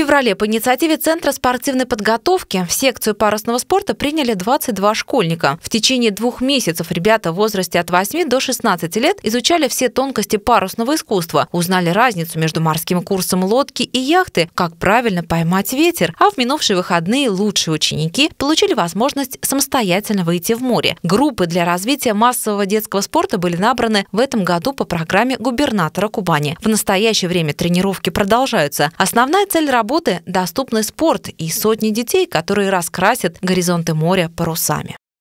феврале по инициативе Центра спортивной подготовки в секцию парусного спорта приняли 22 школьника. В течение двух месяцев ребята в возрасте от 8 до 16 лет изучали все тонкости парусного искусства, узнали разницу между морским курсом лодки и яхты, как правильно поймать ветер, а в минувшие выходные лучшие ученики получили возможность самостоятельно выйти в море. Группы для развития массового детского спорта были набраны в этом году по программе губернатора Кубани. В настоящее время тренировки продолжаются. Основная цель работы работы доступны спорт и сотни детей, которые раскрасят горизонты моря парусами.